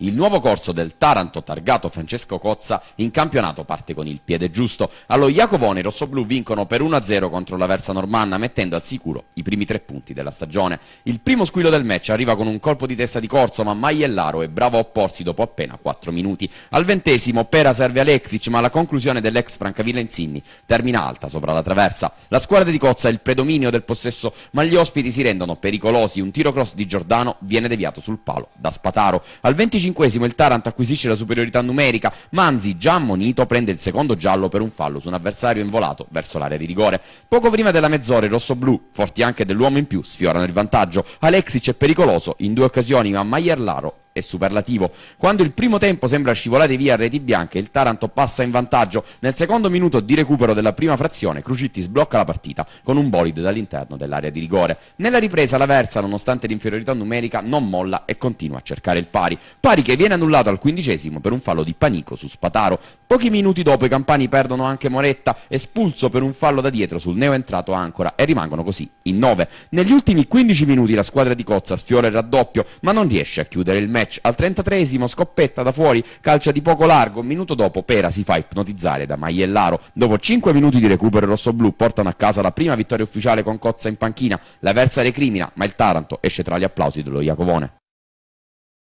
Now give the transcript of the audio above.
Il nuovo corso del Taranto targato Francesco Cozza in campionato parte con il piede giusto. Allo Iacovone i rossoblù vincono per 1-0 contro la Versa Normanna mettendo al sicuro i primi tre punti della stagione. Il primo squillo del match arriva con un colpo di testa di corso ma Maiellaro è bravo a opporsi dopo appena 4 minuti. Al ventesimo Pera serve Alexic ma la conclusione dell'ex Francavilla Insinni termina alta sopra la traversa. La squadra di Cozza ha il predominio del possesso ma gli ospiti si rendono pericolosi. Un tiro cross di Giordano viene deviato sul palo da Spataro. Al 25 45esimo il Taranto acquisisce la superiorità numerica, Manzi, già ammonito, prende il secondo giallo per un fallo su un avversario involato verso l'area di rigore. Poco prima della mezz'ora i rossoblù, forti anche dell'uomo in più, sfiorano il vantaggio. Alexic è pericoloso in due occasioni, ma Maierlaro è superlativo. Quando il primo tempo sembra scivolare via a reti bianche, il Taranto passa in vantaggio. Nel secondo minuto di recupero della prima frazione, Crucitti sblocca la partita con un bolide dall'interno dell'area di rigore. Nella ripresa la Versa, nonostante l'inferiorità numerica, non molla e continua a cercare il pari. Pari che viene annullato al quindicesimo per un fallo di Panico su Spataro. Pochi minuti dopo i campani perdono anche Moretta, espulso per un fallo da dietro sul neoentrato Ancora e rimangono così in nove. Negli ultimi 15 minuti la squadra di Cozza sfiora il raddoppio, ma non riesce a chiudere il match match. Al 33esimo scoppetta da fuori, calcia di poco largo. Un minuto dopo Pera si fa ipnotizzare da Maiellaro. Dopo 5 minuti di recupero rossoblù portano a casa la prima vittoria ufficiale con Cozza in panchina. La Versa recrimina, ma il Taranto esce tra gli applausi dello Iacovone.